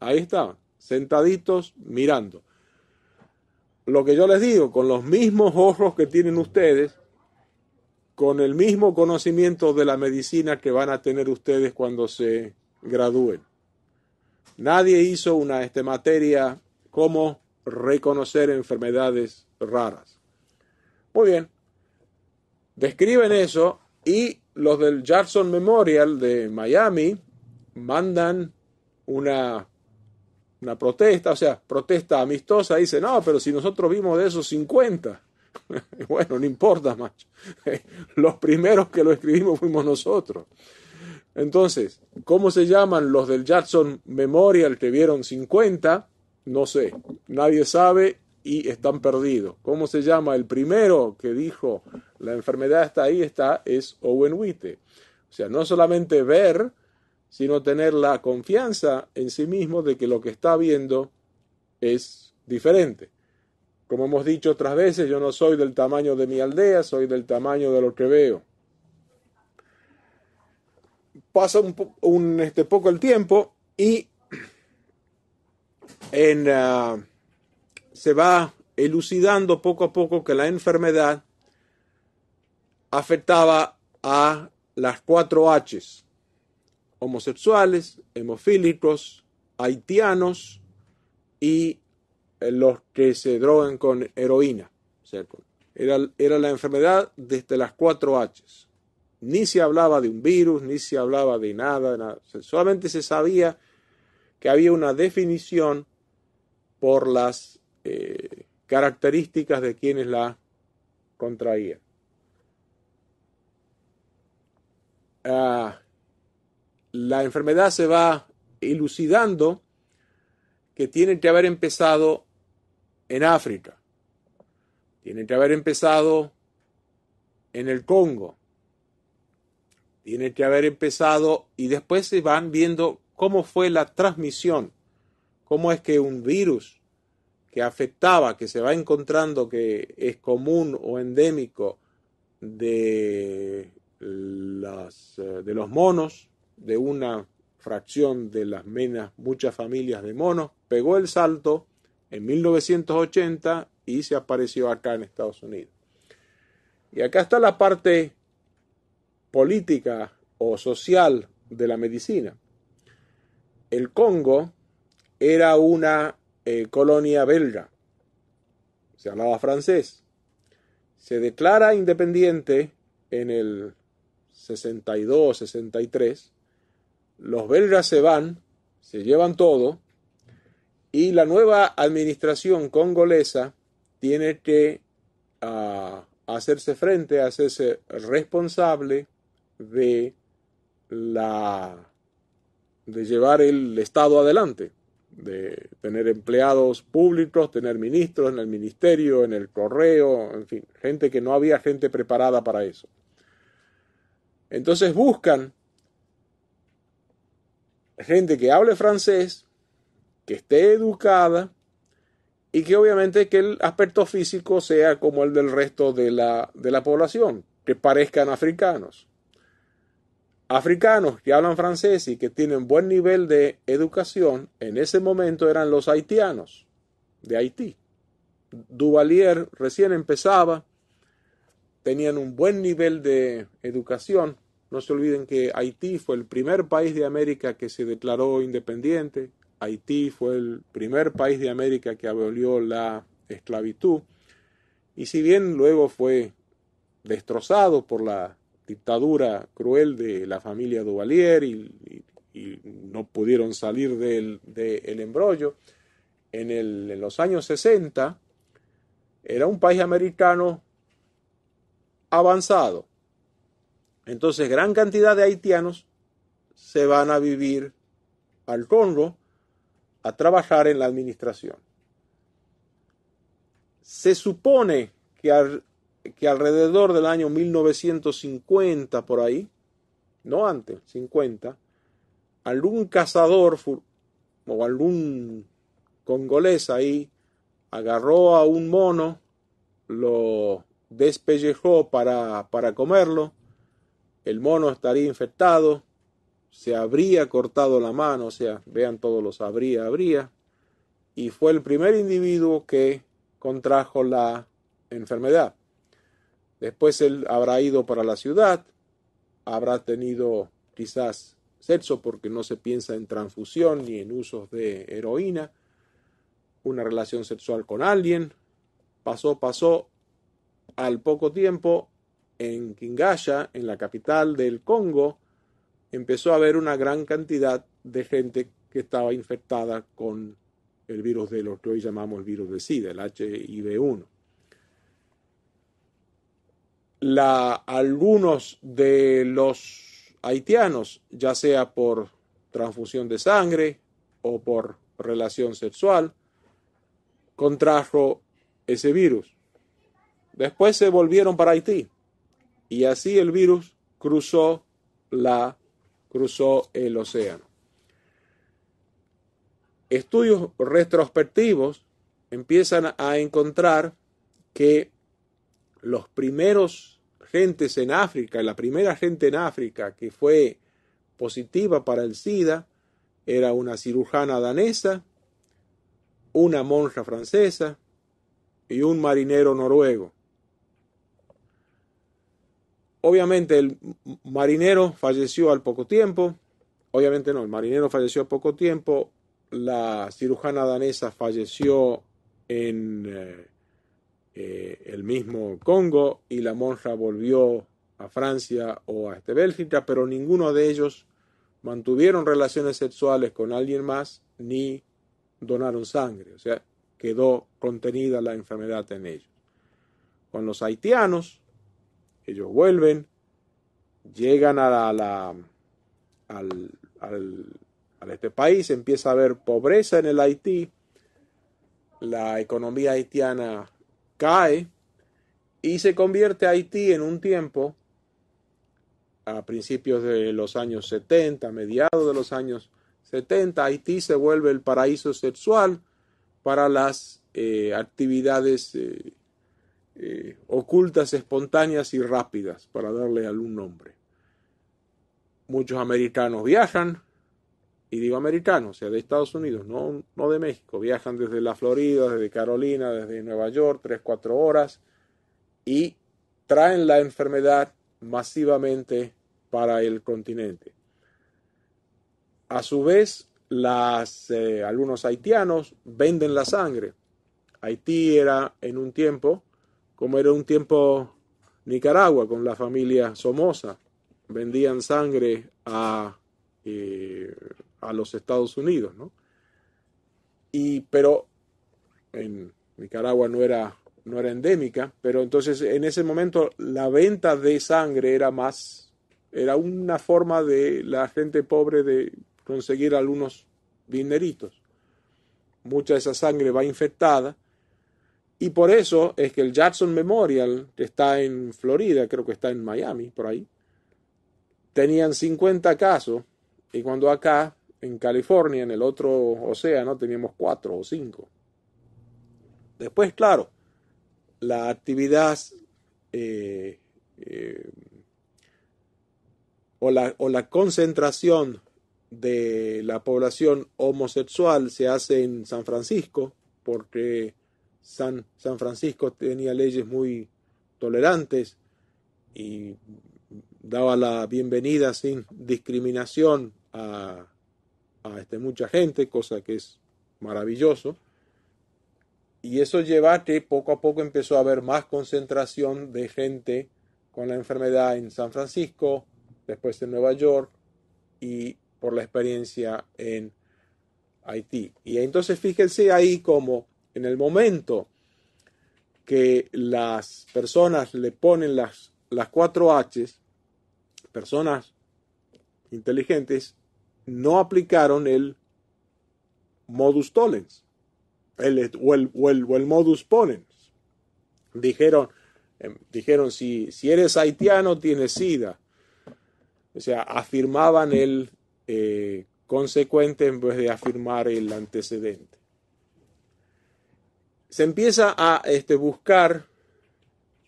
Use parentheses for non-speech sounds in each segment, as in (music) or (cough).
Ahí estaban, sentaditos mirando. Lo que yo les digo, con los mismos ojos que tienen ustedes, con el mismo conocimiento de la medicina que van a tener ustedes cuando se gradúen. Nadie hizo una este, materia como reconocer enfermedades raras. Muy bien. Describen eso y los del Jarson Memorial de Miami mandan una una protesta, o sea, protesta amistosa, dice, no, pero si nosotros vimos de esos 50, (laughs) bueno, no importa, macho, (laughs) los primeros que lo escribimos fuimos nosotros. Entonces, ¿cómo se llaman los del Jackson Memorial que vieron 50? No sé, nadie sabe y están perdidos. ¿Cómo se llama el primero que dijo la enfermedad está ahí, está? Es Owen Witte. O sea, no solamente ver, sino tener la confianza en sí mismo de que lo que está viendo es diferente. Como hemos dicho otras veces, yo no soy del tamaño de mi aldea, soy del tamaño de lo que veo. Pasa un, este, poco el tiempo y en, ah, se va elucidando poco a poco que la enfermedad afectaba a las cuatro H's homosexuales, hemofílicos, haitianos y eh, los que se drogan con heroína. Era, la enfermedad desde las cuatro H's. Ni se hablaba de un virus, ni se hablaba de nada, solamente se sabía que había una definición por las eh, características de quienes la contraían. Ah, la enfermedad se va elucidando que tiene que haber empezado en África, tiene que haber empezado en el Congo, tiene que haber empezado y después se van viendo cómo fue la transmisión, cómo es que un virus que afectaba, que se va encontrando que es común o endémico de, eh, de los monos, de una fracción de las menas muchas familias de monos, pegó el salto en 1980 y se apareció acá en Estados Unidos. Y acá está la parte política o social de la medicina. El Congo era una eh, colonia belga, se hablaba francés, se declara independiente en el 62-63 los belgas se van, se llevan todo, y la nueva administración congolesa tiene que ah, hacerse frente, hacerse responsable de la de llevar el Estado adelante, de tener empleados públicos, tener ministros en el ministerio, en el correo, en fin, gente que no había gente preparada para eso. Entonces buscan gente que hable francés, que esté educada y que obviamente que el aspecto físico sea como el del resto de la, de la población, que parezcan africanos. Africanos que hablan francés y que tienen buen nivel de educación, en ese momento eran los haitianos de Haití. Duvalier recién empezaba, tenían un buen nivel de educación, no se olviden que Haití fue el primer país de América que se declaró independiente. Haití fue el primer país de América que abolió la esclavitud. Y si bien luego fue destrozado por la dictadura cruel de la familia Duvalier y, no pudieron salir del, embrollo, en, en los años 60 era un país americano avanzado, entonces, gran cantidad de haitianos se van a vivir al Congo a trabajar en la administración. Se supone que, que alrededor del año 1950, por ahí, no antes, 50, algún cazador o algún congolés ahí agarró a un mono, lo despellejó para comerlo el mono estaría infectado, se habría cortado la mano, o sea, vean todos los habría, habría, y fue el primer individuo que contrajo la enfermedad. Después él habrá ido para la ciudad, habrá tenido quizás sexo porque no se piensa en transfusión ni en usos de heroína, una relación sexual con alguien, pasó, pasó, al poco tiempo en Kingasha, en la capital del Congo, empezó a haber una gran cantidad de gente que estaba infectada con el virus de lo que hoy llamamos el virus de SIDA, el HIV-1. algunos de los haitianos, ya sea por transfusión de sangre o por relación sexual, contrajo ese virus. Después se volvieron para Haití y así el virus cruzó, la, cruzó el océano. Estudios retrospectivos empiezan a encontrar que los primeros gentes en África, la primera gente en África que fue positiva para el SIDA, era una cirujana danesa, una monja francesa y un marinero noruego. Obviamente el marinero falleció al poco tiempo, obviamente no, el marinero falleció al poco tiempo, la cirujana danesa falleció en eh, eh, el mismo Congo y la monja volvió a Francia o a este Bélgica, pero ninguno de ellos mantuvieron relaciones sexuales con alguien más ni donaron sangre, o sea, quedó contenida la enfermedad en ellos. Con los haitianos, ellos vuelven, llegan a la, al, este país, empieza a haber pobreza en el Haití, la economía haitiana cae y se convierte Haití en un tiempo, a principios de los años 70, mediados de los años 70, Haití se vuelve el paraíso sexual para las eh, actividades eh, eh, ocultas, espontáneas y rápidas, para darle algún nombre. Muchos americanos viajan, y digo americanos, o sea, de Estados Unidos, no, de México, viajan desde la Florida, desde Carolina, desde Nueva York, tres, cuatro horas, y traen la enfermedad masivamente para el continente. A su vez, eh, algunos haitianos venden la sangre. Haití era en un tiempo como era un tiempo Nicaragua con la familia Somoza. Vendían sangre eh, a, los Estados Unidos, ¿no? Y, pero en Nicaragua no era, no era endémica, pero entonces en ese momento la venta de sangre era más, era una forma de la gente pobre de conseguir algunos dineritos. Mucha de esa sangre va infectada y por eso es que el Jackson Memorial, que está en Florida, creo que está en Miami, por ahí, tenían 50 casos y cuando acá, en California, en el otro océano, teníamos 4 o 5. Después, claro, la actividad eh, eh, o, o la concentración de la población homosexual se hace en San Francisco porque San, Francisco tenía leyes muy tolerantes y daba la bienvenida sin discriminación a, este mucha gente, cosa que es maravilloso. Y eso lleva a que poco a poco empezó a haber más concentración de gente con la enfermedad en San Francisco, después en Nueva York y por la experiencia en Haití. Y entonces fíjense ahí como en el momento que las personas le ponen las, las cuatro H's, personas inteligentes, no aplicaron el modus tollens el, o, el, modus ponens. Dijeron, em, dijeron si, si eres haitiano tienes sida. O sea, afirmaban el eh, consecuente en vez de afirmar el antecedente se empieza a este, buscar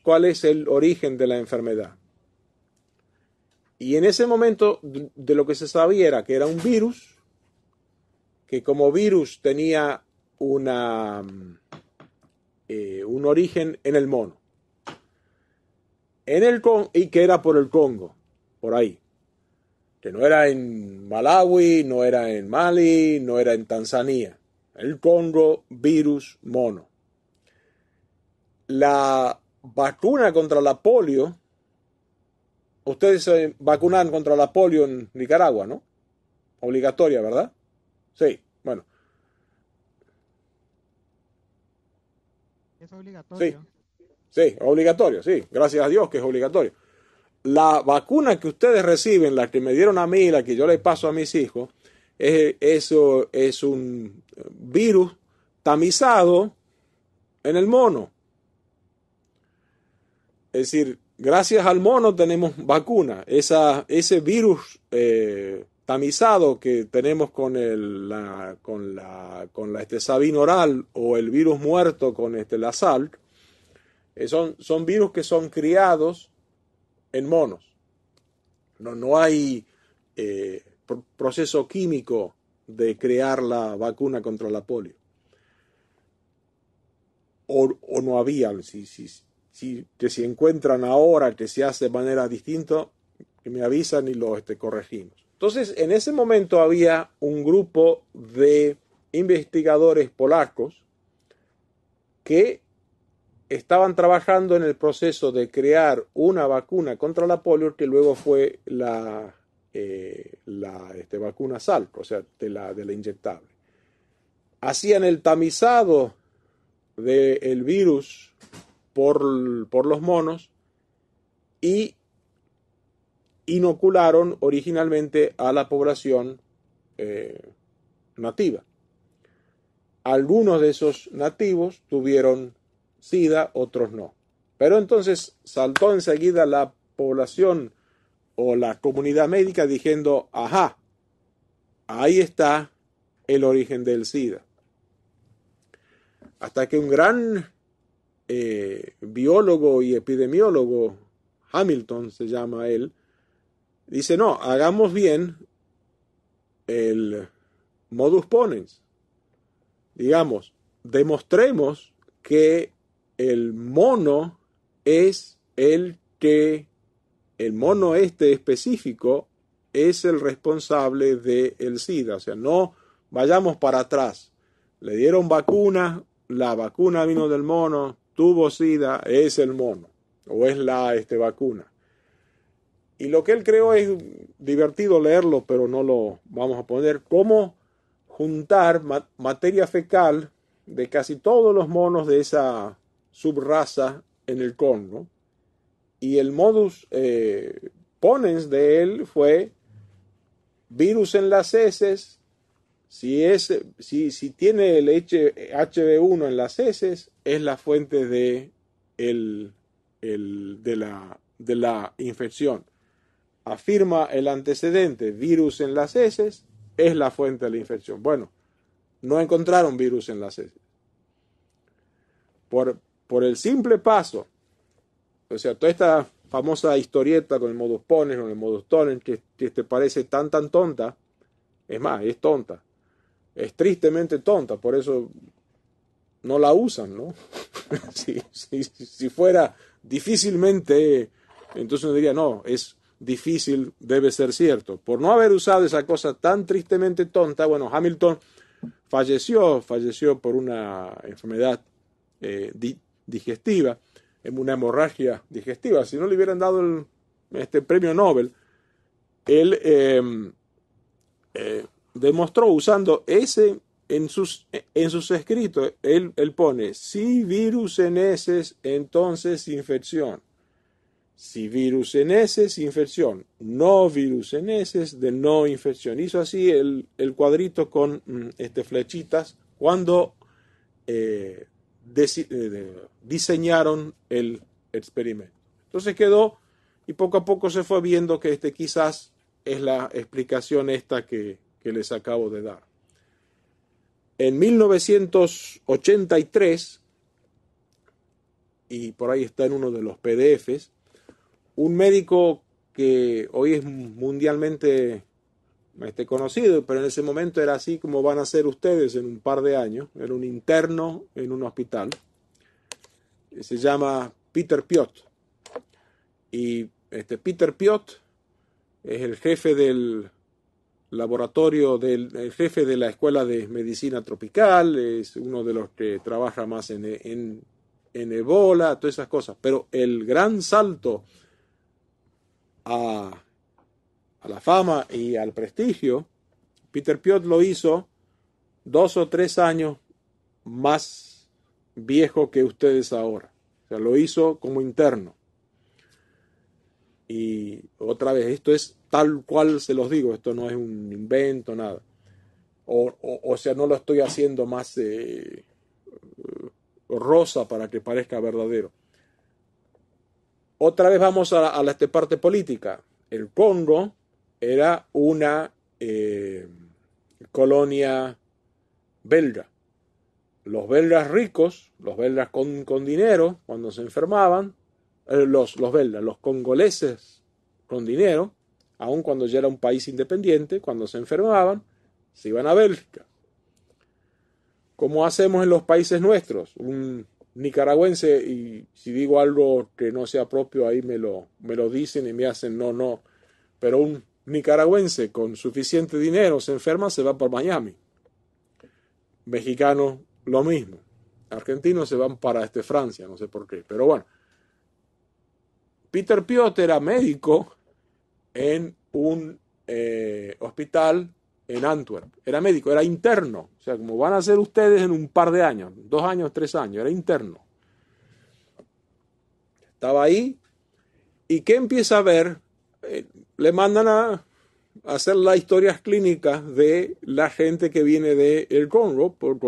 cuál es el origen de la enfermedad. Y en ese momento de lo que se sabía era que era un virus, que como virus tenía una, eh, un origen en el mono. En el Con y que era por el Congo, por ahí. Que no era en Malawi, no era en Mali, no era en Tanzania. El Congo virus mono la vacuna contra la polio, ustedes se vacunan contra la polio en Nicaragua, ¿no? Obligatoria, ¿verdad? Sí, bueno. Es obligatorio. Sí, obligatorio, sí. Gracias a Dios que es obligatorio. La vacuna que ustedes reciben, la que me dieron a mí, la que yo le paso a mis hijos, eso es un virus tamizado en el mono es decir, gracias al mono tenemos vacuna. Esa, ese virus eh, tamizado que tenemos con, el, la, con la, con la este, sabina oral o el virus muerto con este, la sal, eh, son, son virus que son criados en monos. No, no hay eh, proceso químico de crear la vacuna contra la polio. O, o no había, si, si, si, que si encuentran ahora que se hace de manera distinta, que me avisan y lo este, corregimos. Entonces, en ese momento había un grupo de investigadores polacos que estaban trabajando en el proceso de crear una vacuna contra la polio que luego fue la, eh, la este, vacuna Salk, o sea, de la, de la inyectable. Hacían el tamizado del virus por, los monos y inocularon originalmente a la población eh, nativa. Algunos de esos nativos tuvieron SIDA, otros no. Pero entonces saltó enseguida la población o la comunidad médica diciendo, ajá, ahí está el origen del SIDA. Hasta que un gran eh, biólogo y epidemiólogo, Hamilton se llama él, dice, no, hagamos bien el modus ponens. Digamos, demostremos que el mono es el que, el mono este específico es el responsable del SIDA. O sea, no vayamos para atrás. Le dieron vacuna, la vacuna vino del mono, tuvo SIDA es el mono o es la este, vacuna. Y lo que él creó es divertido leerlo, pero no lo vamos a poner. ¿Cómo juntar materia fecal de casi todos los monos de esa subraza en el ¿no? Y el modus eh, ponens de él fue virus en las heces. Si, es, si, si tiene el HB1 en las heces, es la fuente de, de, la, de la infección. Afirma el antecedente, virus en las heces es la fuente de la infección. Bueno, no encontraron virus en las heces. Por, por el simple paso, o sea, toda esta famosa historieta con el modus ponens, con el modus tollens, que, que te parece tan, tan tonta, es más, es tonta, es tristemente tonta, por eso no la usan, ¿no? (laughs) si, fuera difícilmente, entonces uno diría, no, es difícil, debe ser cierto. Por no haber usado esa cosa tan tristemente tonta, bueno, Hamilton falleció, falleció por una enfermedad eh, digestiva, una hemorragia digestiva. Si no le hubieran dado este premio Nobel, él eh, eh, demostró usando ese en sus, en sus escritos, él, pone, si virus en S, entonces infección. Si virus en S, infección. No virus en S, de no infección. Hizo así el, cuadrito con mm, este, flechitas cuando eh, eh, diseñaron el experimento. Entonces quedó y poco a poco se fue viendo que este quizás es la explicación esta que les acabo de dar. En 1983, y por ahí está en uno de los PDFs, un médico que hoy es mundialmente este, conocido, pero en ese momento era así como van a ser ustedes en un par de años, era un interno en un hospital, se llama Peter Piot. Y este Peter Piot es el jefe del laboratorio del jefe de la Escuela de Medicina Tropical, es uno de los que trabaja más en, en, en ebola, todas esas cosas. Pero el gran salto a, a la fama y al prestigio, Peter Piot lo hizo dos o tres años más viejo que ustedes ahora. O sea, lo hizo como interno. Y otra vez, esto es tal cual se los digo, esto no es un invento, nada. O, sea, no lo estoy haciendo más eh, rosa para que parezca verdadero. Otra vez vamos a, la este parte política. El Congo era una eh, colonia belga. Los belgas ricos, los belgas con, con dinero, cuando se enfermaban, eh, los, los belgas, los congoleses con dinero, aun cuando ya era un país independiente, cuando se enfermaban, se iban a Bélgica. Como hacemos en los países nuestros, un nicaragüense, y si digo algo que no sea propio, ahí me lo, me lo dicen y me hacen no, no, pero un nicaragüense con suficiente dinero se enferma, se va para Miami. Mexicanos, lo mismo. Argentinos se van para este Francia, no sé por qué, pero bueno. Peter Piot era médico en un eh, hospital en Antwerp. Era médico, era interno. O sea, como van a ser ustedes en un par de años, dos años, tres años, era interno. Estaba ahí. ¿Y que empieza a ver? Eh, le mandan a hacer las historias clínicas de la gente que viene de el Conro con,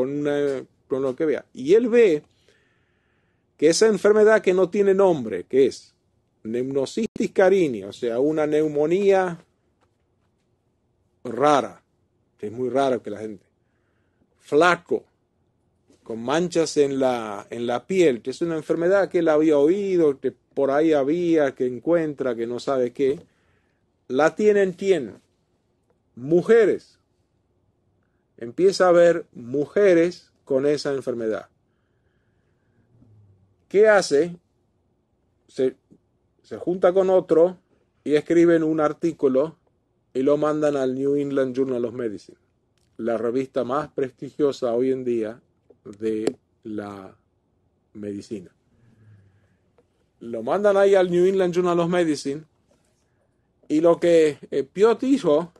con lo que vea. Y él ve que esa enfermedad que no tiene nombre, que es neumocistis carini, o sea, una neumonía rara, que es muy rara que la gente. Flaco, con manchas en la, en la piel, que es una enfermedad que él había oído, que por ahí había, que encuentra, que no sabe qué. La tienen, tienen. Mujeres. Empieza a haber mujeres con esa enfermedad. ¿Qué hace? Se se junta con otro y escriben un artículo y lo mandan al New England Journal of Medicine, la revista más prestigiosa hoy en día de la medicina. Lo mandan ahí al New England Journal of Medicine y lo que eh, Piot hizo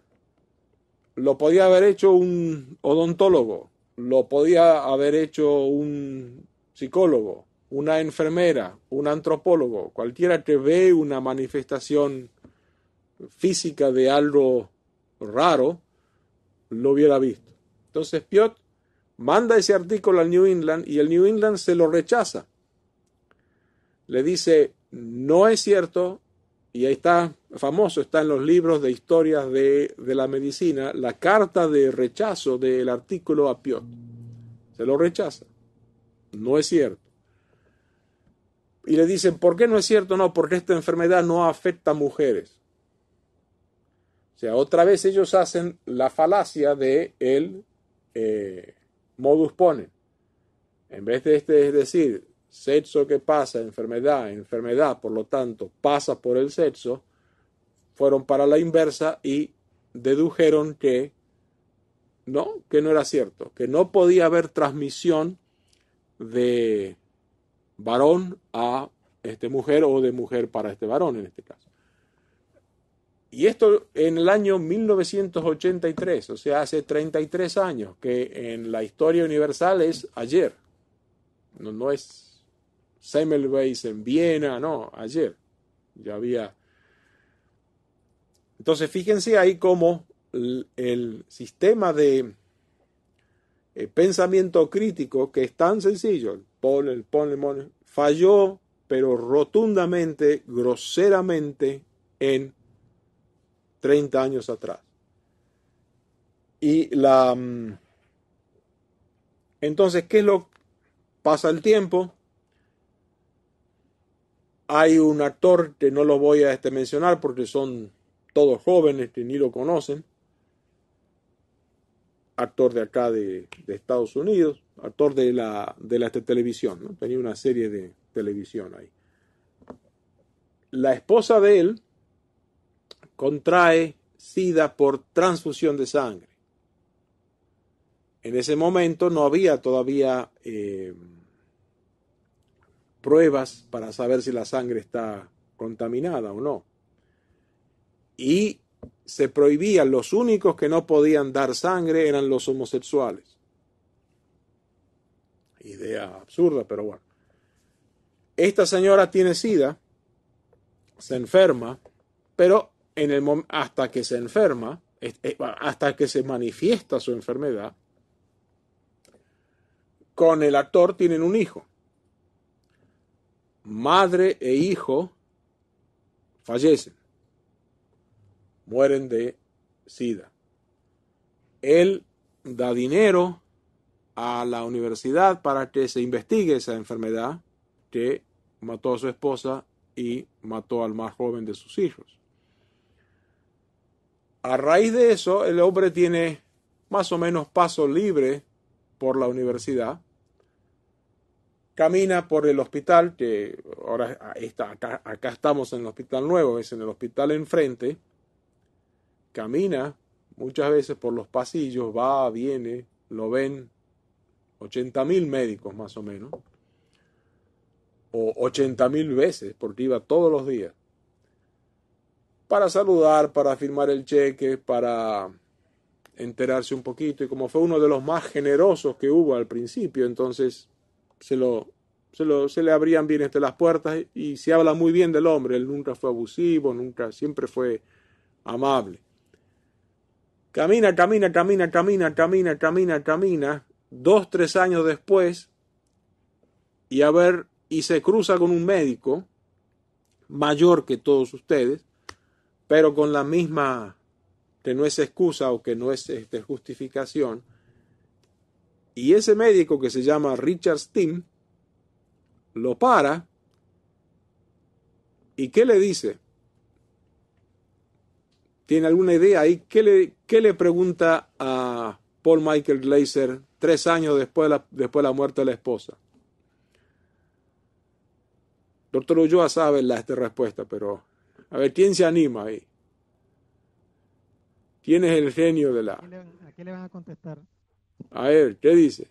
lo podía haber hecho un odontólogo, lo podía haber hecho un psicólogo, una enfermera, un antropólogo, cualquiera que ve una manifestación física de algo raro, lo hubiera visto. Entonces Piot manda ese artículo al New England y el New England se lo rechaza. Le dice, no es cierto, y ahí está famoso, está en los libros de historias de, de, la medicina, la carta de rechazo del artículo a Piot. Se lo rechaza. No es cierto y le dicen, ¿por qué no es cierto? No, porque esta enfermedad no afecta a mujeres. O sea, otra vez ellos hacen la falacia de el eh, modus ponen En vez de este, es decir, sexo que pasa, enfermedad, enfermedad, por lo tanto, pasa por el sexo, fueron para la inversa y dedujeron que no, que no era cierto, que no podía haber transmisión de varón a este mujer o de mujer para este varón en este caso. Y esto en el año 1983, o sea, hace 33 años, que en la historia universal es ayer. No, no es Semmelweis en Viena, no, ayer. Ya había. Entonces, fíjense ahí cómo el sistema de el eh, pensamiento crítico que es tan sencillo, falló, pero rotundamente, groseramente en 30 años atrás. Y la. Mm, entonces, ¿qué es lo pasa el tiempo? Hay un actor que no lo voy a este, mencionar porque son todos jóvenes que ni lo conocen, actor de acá de, Estados Unidos, actor de la, de la televisión, tenía una serie de televisión ahí. La esposa de él contrae SIDA por transfusión de sangre. En ese momento no había todavía eh, pruebas para saber si la sangre está contaminada o no. Y se prohibía, los únicos que no podían dar sangre eran los homosexuales. Idea absurda, pero bueno. Esta señora tiene sida, se enferma, pero en el hasta que se enferma, hasta que se manifiesta su enfermedad, con el actor tienen un hijo. Madre e hijo fallecen mueren de SIDA. Él da dinero a la universidad para que se investigue esa enfermedad que mató a su esposa y mató al más joven de sus hijos. A raíz de eso, el hombre tiene más o menos paso libre por la universidad. Camina por el hospital, que ahora está, acá estamos en el hospital nuevo, es en el hospital enfrente, camina muchas veces por los pasillos, va, viene, lo ven 80 mil médicos más o menos, o 80 mil veces, porque iba todos los días, para saludar, para firmar el cheque, para enterarse un poquito, y como fue uno de los más generosos que hubo al principio, entonces se lo se, lo, se, le abrían bien este, las puertas y se habla muy bien del hombre. Él nunca fue abusivo, nunca, siempre fue amable. Camina, camina, camina, camina, camina, camina, camina. Dos, tres años después, y a ver, y se cruza con un médico mayor que todos ustedes, pero con la misma, que no es excusa o que no es este, justificación. Y ese médico que se llama Richard Steen lo para. ¿Y qué le dice? tiene alguna idea ahí, ¿qué le, pregunta a Paul Michael Glazer tres años después de la, después de la muerte de la esposa? Doctor Ulloa sabe la esta respuesta, pero a ver, ¿quién se anima ahí? ¿Quién es el genio de la...? ¿A qué, le, van a contestar? A ver, ¿qué dice?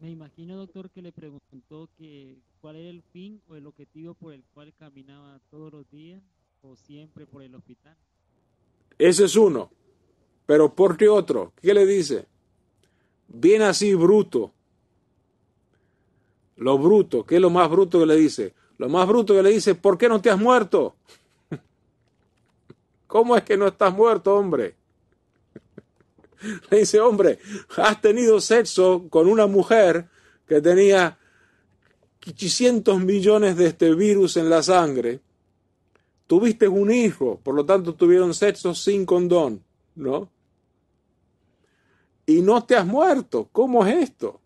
Me imagino, doctor, que le preguntó que cuál era el fin o el objetivo por el cual caminaba todos los días siempre por el hospital. Ese es uno. Pero por qué otro, ¿qué le dice? Bien así, bruto. Lo bruto, ¿qué es lo más bruto que le dice? Lo más bruto que le dice, ¿por qué no te has muerto? (laughs) ¿Cómo es que no estás muerto, hombre? (laughs) Le dice, hombre, has tenido sexo con una mujer que tenía 800 millones de este virus en la sangre Tuviste un hijo, por lo tanto tuvieron sexo sin condón, ¿no? Y no te has muerto, ¿cómo es esto?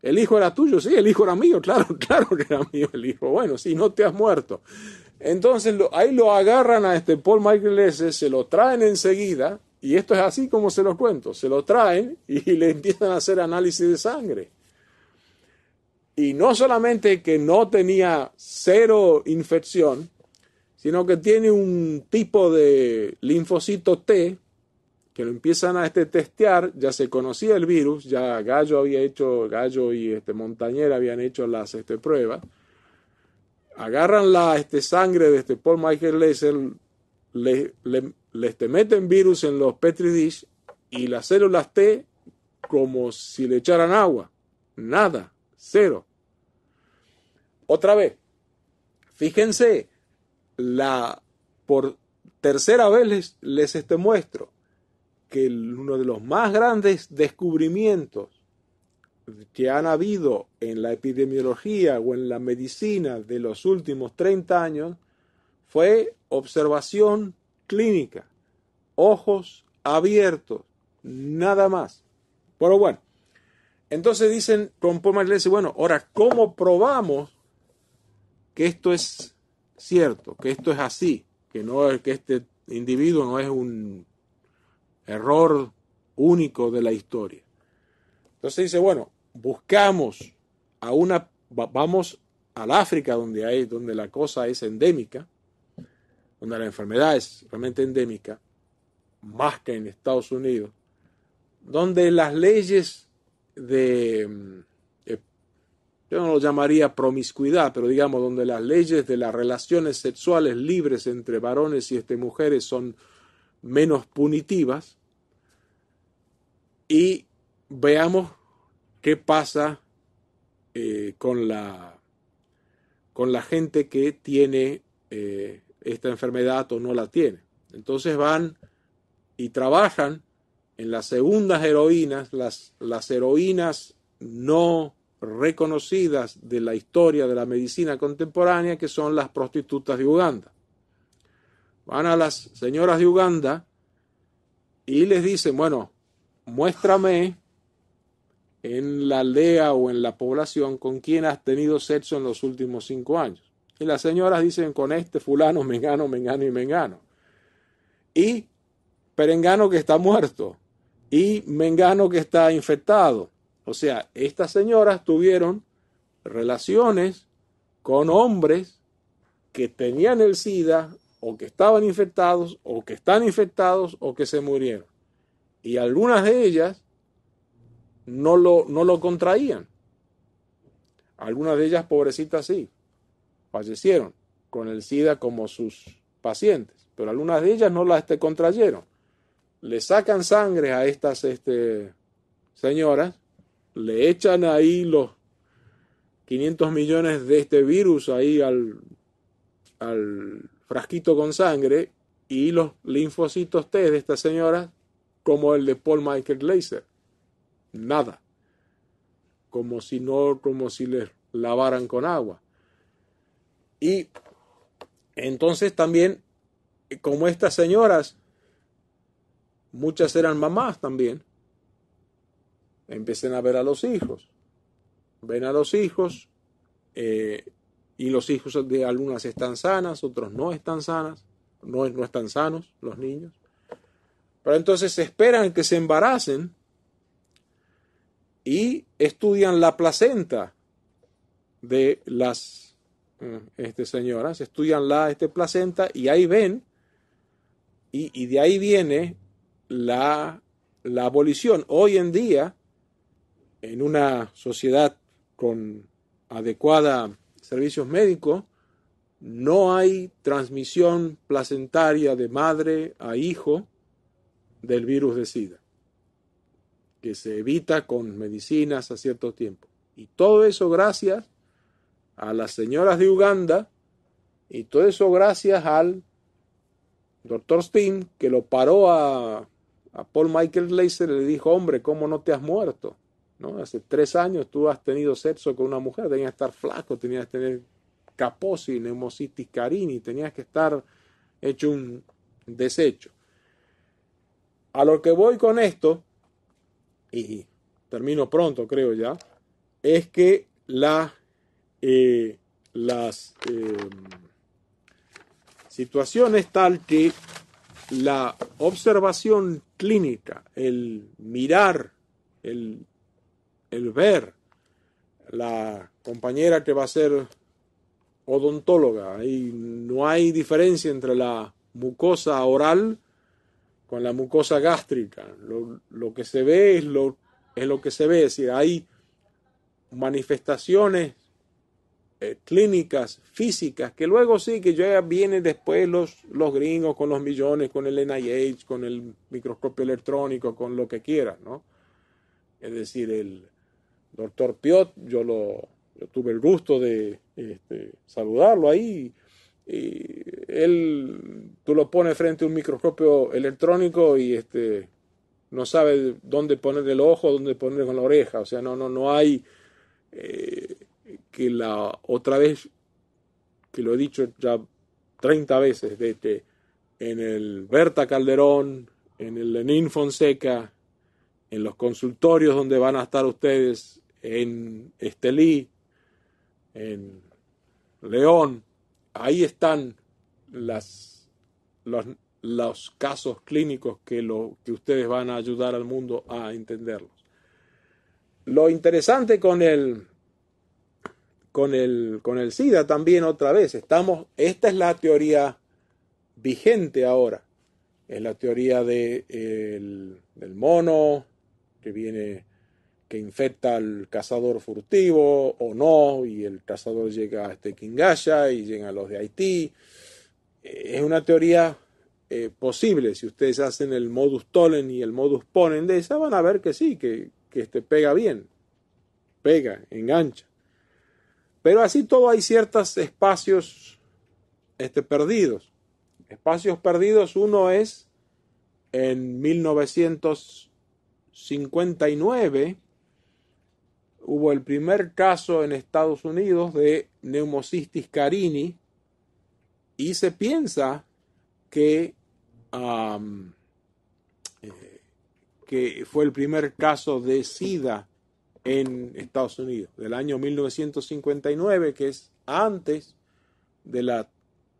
El hijo era tuyo, sí, el hijo era mío, claro, (laughs) claro que era mío el hijo. Bueno, sí, no te has muerto. Entonces ahí lo agarran a este Paul Michael S., se lo traen enseguida, y esto es así como se los cuento, se lo traen y (laughs) le empiezan a hacer análisis de sangre. Y no solamente que no tenía cero infección, sino que tiene un tipo de linfocito T que lo empiezan a este, testear, ya se conocía el virus, ya Gallo había hecho, Gallo y este Montañera habían hecho las este, pruebas, agarran la este, sangre de este Paul Michael Laser, le, le, este, meten virus en los Petri dish y las células T como si le echaran agua, nada, cero. Otra vez, fíjense, la, por tercera vez les, les este, muestro que uno de los más grandes descubrimientos que han habido en la epidemiología o en la medicina de los últimos 30 años fue observación clínica, ojos abiertos, nada más. Pero bueno, entonces dicen, con Paul McLean bueno, ahora, ¿cómo probamos que esto es cierto, que esto es así, que no que este individuo no es un error único de la historia. Entonces dice, bueno, buscamos a una vamos al África donde hay donde la cosa es endémica, donde la enfermedad es realmente endémica, más que en Estados Unidos, donde las leyes de mm, yo no lo llamaría promiscuidad, pero digamos donde las leyes de las relaciones sexuales libres entre varones y este, mujeres son menos punitivas, y veamos qué pasa eh, con, la, con la gente que tiene eh, esta enfermedad o no la tiene. Entonces van y trabajan en las segundas heroínas, las, las heroínas no reconocidas de la historia de la medicina contemporánea, que son las prostitutas de Uganda. Van a las señoras de Uganda y les dicen, bueno, muéstrame en la aldea o en la población con quién has tenido sexo en los últimos cinco años. Y las señoras dicen con este fulano, mengano, mengano y mengano. Y perengano que está muerto. Y mengano que está infectado. O sea, estas señoras tuvieron relaciones con hombres que tenían el SIDA o que estaban infectados o que están infectados o que se murieron. Y algunas de ellas no lo, no lo contraían. Algunas de ellas, pobrecitas, sí, fallecieron con el SIDA como sus pacientes, pero algunas de ellas no las este, contrayeron. Le sacan sangre a estas este, señoras le echan ahí los 500 millones de este virus ahí al, frasquito con sangre y los linfocitos T de estas señoras como el de Paul Michael Glaser. Nada. Como si no, como si les lavaran con agua. Y entonces también, como estas señoras, muchas eran mamás también, empiecen a ver a los hijos. Ven a los hijos eh, y los hijos de algunas están sanas, otros no están sanas, no, no están sanos los niños. Pero entonces esperan que se embaracen y estudian la placenta de las eh, este, señoras, estudian la este, placenta y ahí ven, y, de ahí viene la, la abolición. Hoy en día, en una sociedad con adecuada servicios médicos, no hay transmisión placentaria de madre a hijo del virus de SIDA, que se evita con medicinas a cierto tiempo. Y todo eso gracias a las señoras de Uganda y todo eso gracias al doctor Steen que lo paró a, a Paul Michael Glaser y le dijo, hombre, ¿cómo no te has muerto? Hace tres años tú has tenido sexo con una mujer, tenías que estar flaco, tenías que tener caposi, neumocitis carini, tenías que estar hecho un desecho. A lo que voy con esto, y termino pronto creo ya, es que la, eh, las eh, situaciones tal que la observación clínica, el mirar, el el ver. La compañera que va a ser odontóloga y no hay diferencia entre la mucosa oral con la mucosa gástrica. Lo, que se ve es lo, es lo, que se ve, es decir, hay manifestaciones eh, clínicas, físicas, que luego sí, que ya vienen después los, los gringos con los millones, con el NIH, con el microscopio electrónico, con lo que quieran, ¿no? Es decir, el, doctor Piot, yo, lo, tuve el gusto de este, saludarlo ahí. él, tú lo pones frente a un microscopio electrónico y este, no sabe dónde poner el ojo, dónde poner con la oreja. O sea, no, no, no hay eh, que la otra vez, que lo he dicho ya 30 veces, de en el Berta Calderón, en el Lenin Fonseca, en los consultorios donde van a estar ustedes en Estelí, en León, ahí están las, los, casos clínicos que, lo, que ustedes van a ayudar al mundo a entenderlos. Lo interesante con el, con el, con el SIDA también otra vez, estamos, esta es la teoría vigente ahora, es la teoría de el, del mono que viene infecta al cazador furtivo o no, y el cazador llega este Kingaya y llegan los de Haití. Eh, es una teoría eh, posible. Si ustedes hacen el modus tolen y el modus ponen de esa, van a ver que sí, que, que este pega bien, pega, engancha. Pero así todo hay ciertos espacios este, perdidos. Espacios perdidos, uno es en 1959, hubo el primer caso en Estados Unidos de neumocistis carini y se piensa que, eh, que fue el primer caso de SIDA en Estados Unidos, del año 1959, que es antes de la,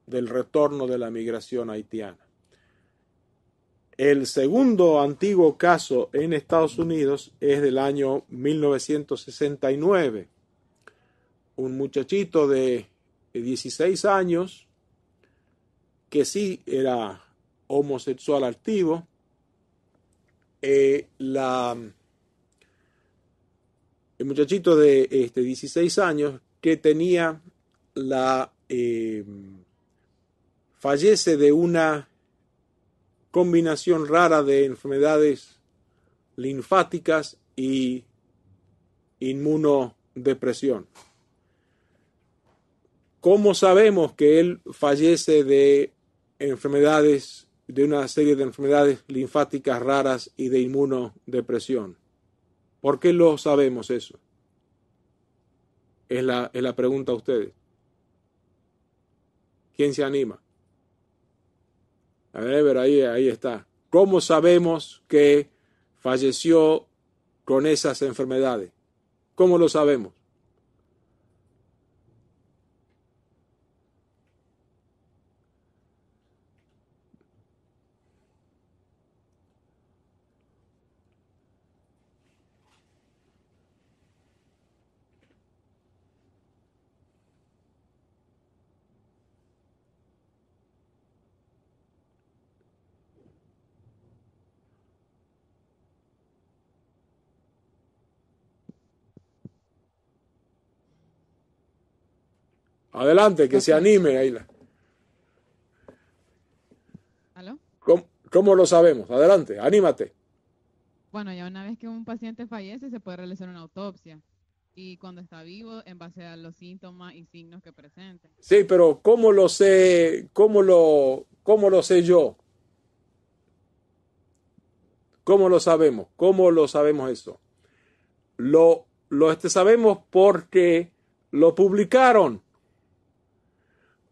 del retorno de la migración haitiana. El segundo antiguo caso en Estados Unidos es del año 1969. Un muchachito de 16 años que sí era homosexual activo. Eh, la, el muchachito de este, 16 años que tenía la... Eh, fallece de una combinación rara de enfermedades linfáticas y inmunodepresión. ¿Cómo sabemos que él fallece de enfermedades, de una serie de enfermedades linfáticas raras y de inmunodepresión? ¿Por qué lo sabemos eso? Es la, es la pregunta a ustedes. ¿Quién se anima? A ver, ahí está. ¿Cómo sabemos que falleció con esas enfermedades? ¿Cómo lo sabemos? Adelante, que se anime, Aila. ¿Aló? ¿Cómo, lo sabemos? Adelante, anímate. Bueno, ya una vez que un paciente fallece, se puede realizar una autopsia. Y cuando está vivo, en base a los síntomas y signos que presenta. Sí, pero ¿cómo lo sé, cómo lo, cómo lo sé yo? ¿Cómo lo sabemos? ¿Cómo lo sabemos eso? Lo, lo este sabemos porque lo publicaron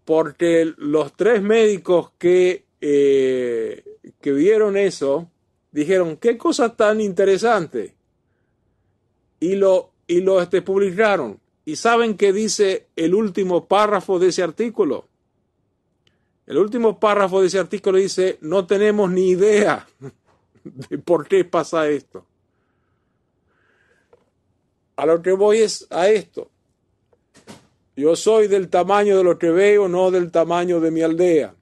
porque los tres médicos que, eh, que vieron eso dijeron, qué cosa tan interesante. Y lo, y lo este, publicaron. ¿Y saben qué dice el último párrafo de ese artículo? El último párrafo de ese artículo dice, no tenemos ni idea (laughs) de por qué pasa esto. A lo que voy es a esto. Yo soy del tamaño de lo que veo, no del tamaño de mi aldea.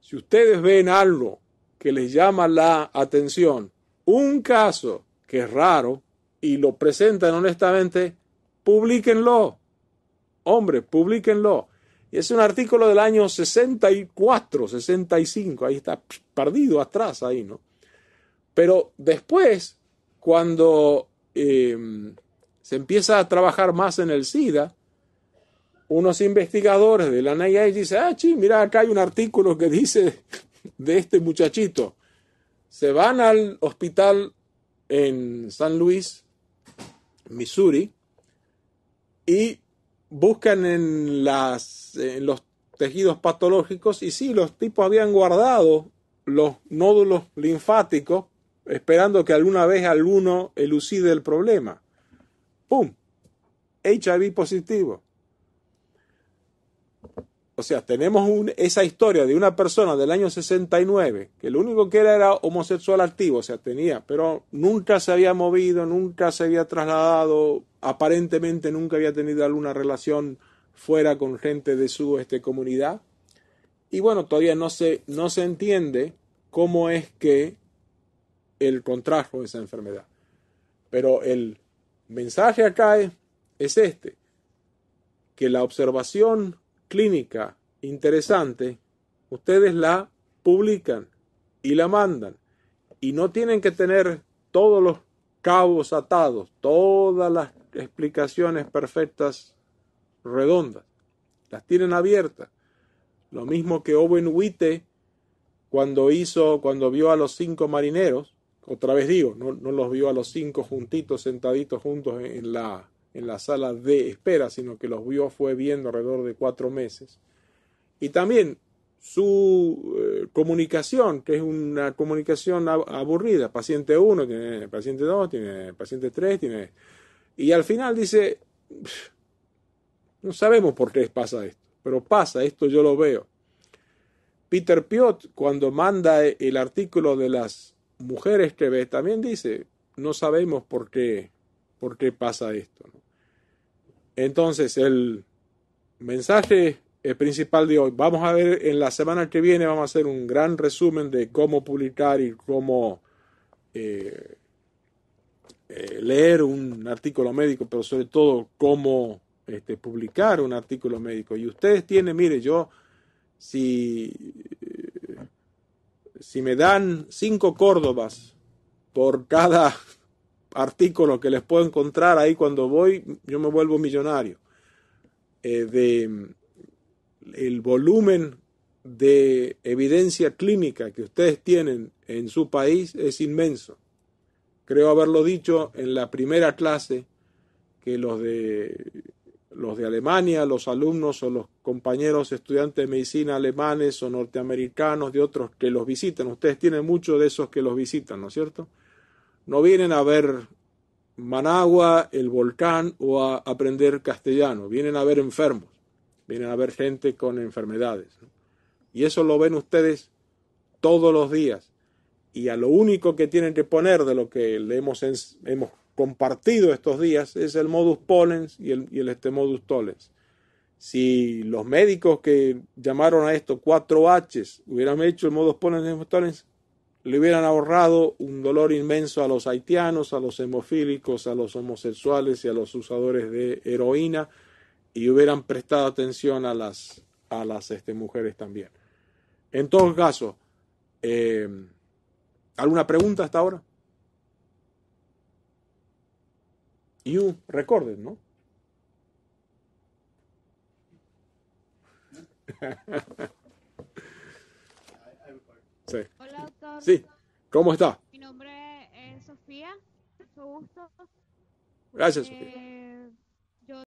Si ustedes ven algo que les llama la atención, un caso que es raro y lo presentan honestamente, publíquenlo. Hombre, publíquenlo. Y es un artículo del año 64, 65, ahí está, perdido atrás, ahí, ¿no? Pero después, cuando em, se empieza a trabajar más en el SIDA, unos investigadores de la NIH dicen, ah, sí, mira, acá hay un artículo que dice de este muchachito. Se van al hospital en San Luis, Missouri, y buscan en, las, en los tejidos patológicos y sí, los tipos habían guardado los nódulos linfáticos esperando que alguna vez alguno elucide el problema. ¡Pum! HIV positivo o sea, tenemos esa historia de una persona del año 69 que lo único que era era homosexual activo, o sea, tenía, pero nunca se había movido, nunca se había trasladado, aparentemente nunca había tenido alguna relación fuera con gente de su este, comunidad. Y bueno, todavía no se, no se entiende cómo es que él contrajo esa enfermedad. Pero el mensaje acá es este, que la observación clínica interesante, ustedes la publican y la mandan. Y no tienen que tener todos los cabos atados, todas las explicaciones perfectas, redondas. Las tienen abiertas. Lo mismo que Owen Witte cuando hizo, cuando vio a los cinco marineros, otra vez digo, no, no los vio a los cinco juntitos, sentaditos juntos en la en la sala de espera, sino que los vio, fue viendo alrededor de cuatro meses. Y también su eh, comunicación, que es una comunicación aburrida, paciente uno, tiene paciente dos, tiene paciente tres, tiene... Y al final dice, no sabemos por qué pasa esto, pero pasa, esto yo lo veo. Peter Piot, cuando manda el artículo de las mujeres que ve, también dice, no sabemos por qué, por qué pasa esto. Entonces, el mensaje principal de hoy. Vamos a ver en la semana que viene, vamos a hacer un gran resumen de cómo publicar y cómo eh, eh, leer un artículo médico, pero sobre todo cómo este, publicar un artículo médico. Y ustedes tienen, mire, yo, si, eh, si me dan cinco Córdobas por cada artículos que les puedo encontrar ahí cuando voy, yo me vuelvo millonario. Eh, de el volumen de evidencia clínica que ustedes tienen en su país es inmenso. Creo haberlo dicho en la primera clase que los de los de Alemania, los alumnos o los compañeros estudiantes de medicina alemanes o norteamericanos de otros que los visitan, ustedes tienen muchos de esos que los visitan, ¿no es cierto? no vienen a ver Managua, el volcán o a aprender castellano, vienen a ver enfermos, vienen a ver gente con enfermedades. Y eso lo ven ustedes todos los días. Y a lo único que tienen que poner de lo que le hemos, hemos compartido estos días es el modus ponens y el, este modus tollens. Si los médicos que llamaron a esto 4 h hubieran hecho el modus ponens y el modus tollens, le hubieran ahorrado un dolor inmenso a los haitianos, a los hemofílicos, a los homosexuales y a los usadores de heroína y hubieran prestado atención a las, a las este, mujeres también. En todo caso, eh, ¿alguna pregunta hasta ahora? Y un ¿no? (laughs) sí. Sí, ¿cómo está? Mi nombre es Sofía, mucho gusto. Gracias, Sofía. Eh,